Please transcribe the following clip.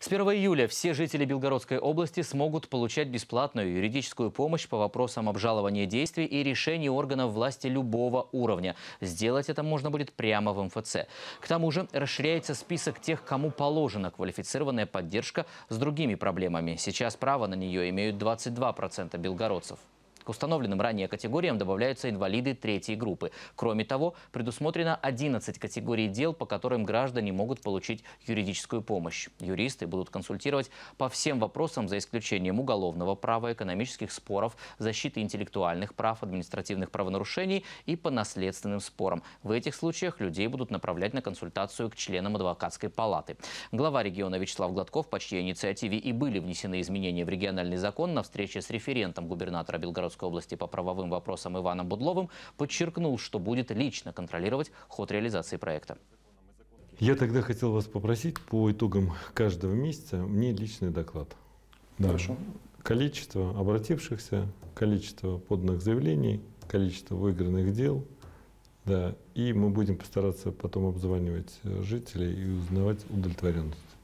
С 1 июля все жители Белгородской области смогут получать бесплатную юридическую помощь по вопросам обжалования действий и решений органов власти любого уровня. Сделать это можно будет прямо в МФЦ. К тому же расширяется список тех, кому положена квалифицированная поддержка с другими проблемами. Сейчас право на нее имеют 22% белгородцев. К установленным ранее категориям добавляются инвалиды третьей группы. Кроме того, предусмотрено 11 категорий дел, по которым граждане могут получить юридическую помощь. Юристы будут консультировать по всем вопросам, за исключением уголовного права, экономических споров, защиты интеллектуальных прав, административных правонарушений и по наследственным спорам. В этих случаях людей будут направлять на консультацию к членам адвокатской палаты. Глава региона Вячеслав Гладков, по чьей инициативе и были внесены изменения в региональный закон, на встрече с референтом губернатора Белгородского Московской области по правовым вопросам Иваном Будловым, подчеркнул, что будет лично контролировать ход реализации проекта. Я тогда хотел вас попросить по итогам каждого месяца мне личный доклад. Да. Хорошо. Количество обратившихся, количество поданных заявлений, количество выигранных дел. Да. И мы будем постараться потом обзванивать э, жителей и узнавать удовлетворенность.